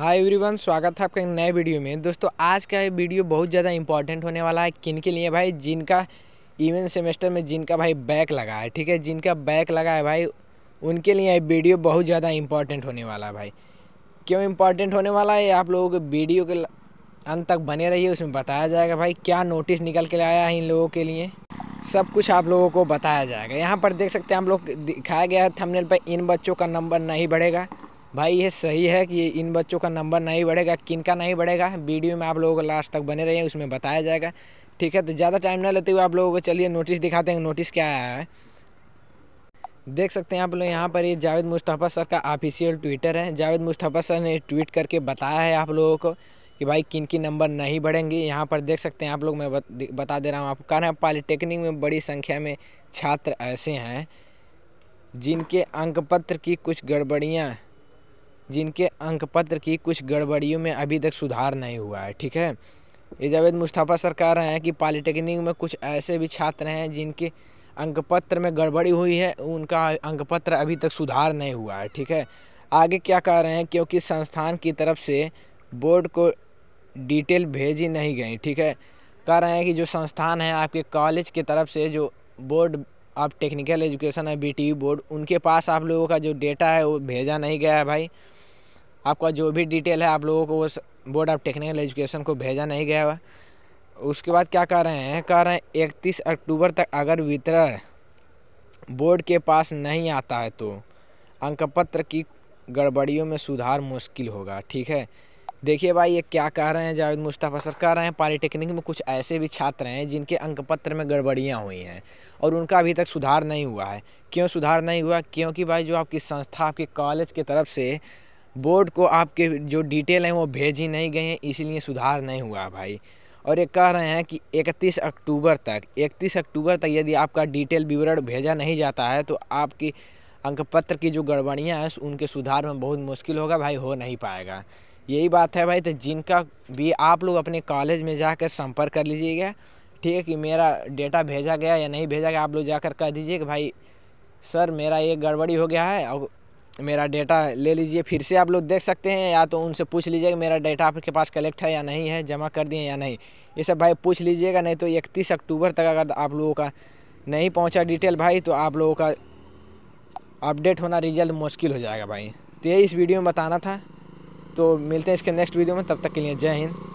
hi everyone स्वागत है आपका एक नए वीडियो में दोस्तों आज का ये वीडियो बहुत ज़्यादा इंपॉर्टेंट होने वाला है किन के लिए भाई जिनका इवन सेमेस्टर में जिनका भाई बैक लगा है ठीक है जिनका बैक लगा है भाई उनके लिए ये वीडियो बहुत ज़्यादा इंपॉर्टेंट होने वाला है भाई क्यों इंपॉर्टेंट होने वाला है आप लोगों के वीडियो के अंत तक बने रहिए उसमें बताया जाएगा भाई क्या नोटिस निकल के आया है इन लोगों के लिए सब कुछ आप लोगों को बताया जाएगा यहाँ पर देख सकते हैं हम लोग दिखाया गया है थमनेल पर इन बच्चों का नंबर नहीं बढ़ेगा भाई ये सही है कि इन बच्चों का नंबर नहीं बढ़ेगा किन का नहीं बढ़ेगा वीडियो में आप लोगों को लास्ट तक बने रहिए उसमें बताया जाएगा ठीक है तो ज़्यादा टाइम ना लेते हुए आप लोगों को चलिए नोटिस दिखाते हैं नोटिस क्या आया है देख सकते हैं आप लोग यहाँ पर ये जावेद मुस्तफ़ा सर का ऑफिशियल ट्विटर है जावेद मुस्तफ़ा सर ने ट्वीट करके बताया है आप लोगों को कि भाई किन की नंबर नहीं बढ़ेंगे यहाँ पर देख सकते हैं आप लोग मैं बता दे रहा हूँ आपको कारण पॉलिटेक्निक में बड़ी संख्या में छात्र ऐसे हैं जिनके अंक पत्र की कुछ गड़बड़ियाँ जिनके अंक पत्र की कुछ गड़बड़ियों में अभी तक सुधार नहीं हुआ है ठीक है ये जावेद मुस्तफ़ा सर कह रहे हैं कि पॉलिटेक्निक में कुछ ऐसे भी छात्र हैं जिनके अंकपत्र में गड़बड़ी हुई है उनका अंकपत्र अभी तक सुधार नहीं हुआ है ठीक है आगे क्या कह रहे हैं क्योंकि संस्थान की तरफ से बोर्ड को डिटेल भेजी नहीं गई ठीक है कह रहे हैं कि जो संस्थान है आपके कॉलेज की तरफ से जो बोर्ड आप टेक्निकल एजुकेशन है बी बोर्ड उनके पास आप लोगों का जो डेटा है वो भेजा नहीं गया है भाई आपका जो भी डिटेल है आप लोगों को वो बोर्ड ऑफ टेक्निकल एजुकेशन को भेजा नहीं गया हुआ उसके बाद क्या कह रहे हैं कह रहे हैं इकतीस अक्टूबर तक अगर वितरण बोर्ड के पास नहीं आता है तो अंक पत्र की गड़बड़ियों में सुधार मुश्किल होगा ठीक है देखिए भाई ये क्या कह रहे हैं जावेद मुस्तफ़ा सर कह रहे हैं पॉलीटेक्निक में कुछ ऐसे भी छात्र हैं जिनके अंक पत्र में गड़बड़ियाँ हुई हैं और उनका अभी तक सुधार नहीं हुआ है क्यों सुधार नहीं हुआ क्योंकि भाई जो आपकी संस्था आपके कॉलेज की तरफ से बोर्ड को आपके जो डिटेल हैं वो भेज ही नहीं गए हैं इसलिए सुधार नहीं हुआ भाई और ये कह रहे हैं कि 31 अक्टूबर तक 31 अक्टूबर तक यदि आपका डिटेल विवरण भेजा नहीं जाता है तो आपकी अंक पत्र की जो गड़बड़ियाँ हैं उनके सुधार में बहुत मुश्किल होगा भाई हो नहीं पाएगा यही बात है भाई तो जिनका भी आप लोग अपने कॉलेज में जाकर संपर्क कर लीजिएगा ठीक है कि मेरा डेटा भेजा गया या नहीं भेजा गया आप लोग जाकर कह दीजिए कि भाई सर मेरा ये गड़बड़ी हो गया है और मेरा डेटा ले लीजिए फिर से आप लोग देख सकते हैं या तो उनसे पूछ लीजिए कि मेरा डेटा आपके पास कलेक्ट है या नहीं है जमा कर दिए या नहीं ये सब भाई पूछ लीजिएगा नहीं तो इकतीस अक्टूबर तक अगर आप लोगों का नहीं पहुंचा डिटेल भाई तो आप लोगों का अपडेट होना रिजल्ट मुश्किल हो जाएगा भाई तो यही इस वीडियो में बताना था तो मिलते हैं इसके नेक्स्ट वीडियो में तब तक के लिए जय हिंद